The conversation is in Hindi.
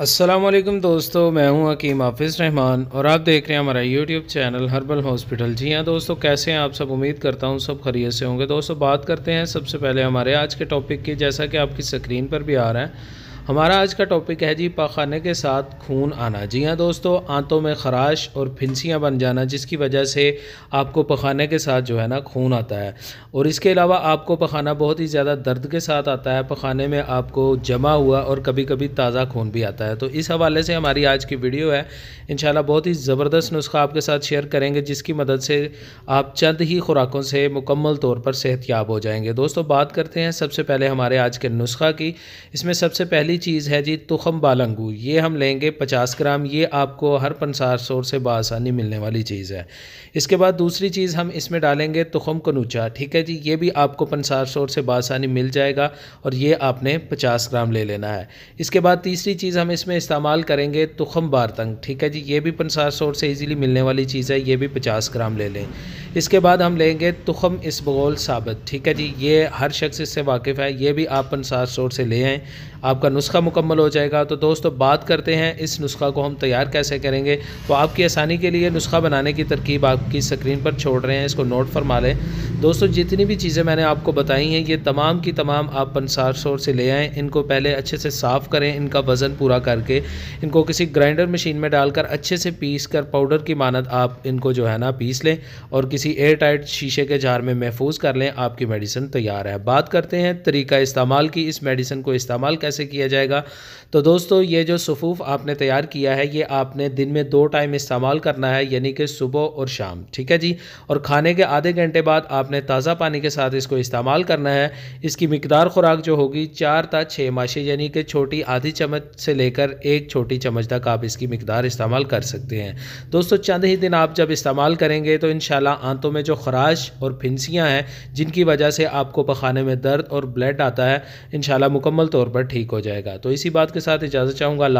असलम दोस्तों मैं हूं हकीम हाफिज़ रहमान और आप देख रहे हैं हमारा यूट्यूब चैनल हर्बल हॉस्पिटल जी हाँ दोस्तों कैसे हैं आप सब उम्मीद करता हूं सब खरीय से होंगे दोस्तों बात करते हैं सबसे पहले हमारे आज के टॉपिक की जैसा कि आपकी स्क्रीन पर भी आ रहा है हमारा आज का टॉपिक है जी पाखाने के साथ खून आना जी हाँ दोस्तों आंतों में खराश और फिंसियाँ बन जाना जिसकी वजह से आपको पखाने के साथ जो है ना खून आता है और इसके अलावा आपको पखाना बहुत ही ज़्यादा दर्द के साथ आता है पखाने में आपको जमा हुआ और कभी कभी ताज़ा खून भी आता है तो इस हवाले से हमारी आज की वीडियो है इन बहुत ही ज़बरदस्त नुस्खा आपके साथ शेयर करेंगे जिसकी मदद से आप चंद ही खुराकों से मुकम्मल तौर पर सेहतियाब हो जाएंगे दोस्तों बात करते हैं सबसे पहले हमारे आज के नुस्खा की इसमें सबसे पहले पहली चीज़ है जी तुखम बालंगू ये हम लेंगे पचास ग्राम ये आपको हर पंसार स्टोर से बसानी मिलने वाली चीज़ है इसके बाद दूसरी चीज़ हम इसमें डालेंगे तुखम कनूचा ठीक है जी ये भी आपको पंसार स्टोर से बसानी मिल जाएगा और ये आपने पचास ग्राम ले लेना है इसके बाद तीसरी चीज़ हम इसमें इस्तेमाल करेंगे तुखम बारतंग ठीक है जी ये भी पंसार स्टोर से ईजिली मिलने वाली चीज़ है ये भी पचास ग्राम ले लें इसके बाद हम लेंगे तुखम इसबगोल साबित ठीक है जी ये हर शख्स इससे वाकिफ़ है ये भी आप पंसार स्टोर से ले आएँ आपका नुस्खा मुकम्मल हो जाएगा तो दोस्तों बात करते हैं इस नुस्खा को हम तैयार कैसे करेंगे तो आपकी आसानी के लिए नुस्खा बनाने की तरकीब आपकी स्क्रीन पर छोड़ रहे हैं इसको नोट फरमा लें दोस्तों जितनी भी चीज़ें मैंने आपको बताई हैं ये तमाम की तमाम आप पंसार स्टोर से ले आएँ इनको पहले अच्छे से साफ़ करें इनका वज़न पूरा करके इनको किसी ग्राइंडर मशीन में डालकर अच्छे से पीस कर पाउडर की मानद आप इनको जो है ना पीस लें और किसी किसी एयर टाइट शीशे के जार में महफूज कर लें आपकी मेडिसिन तैयार है बात करते हैं तरीका इस्तेमाल की इस मेडिसिन को इस्तेमाल कैसे किया जाएगा तो दोस्तों ये जो सफूफ आपने तैयार किया है ये आपने दिन में दो टाइम इस्तेमाल करना है यानी कि सुबह और शाम ठीक है जी और खाने के आधे घंटे बाद आपने ताज़ा पानी के साथ इसको इस्तेमाल करना है इसकी मकदार खुराक जो होगी चार ता छः माशे यानी कि छोटी आधी चम्मच से लेकर एक छोटी चम्मच तक आप इसकी मकदार इस्तेमाल कर सकते हैं दोस्तों चंद ही दिन आप जब इस्तेमाल करेंगे तो इन आंतों में जो खराश और फिंसियाँ हैं जिनकी वजह से आपको पखाने में दर्द और ब्लड आता है इन मुकम्मल तौर पर ठीक हो जाएगा तो इसी बात के साथ इजाज़त चाहूँगा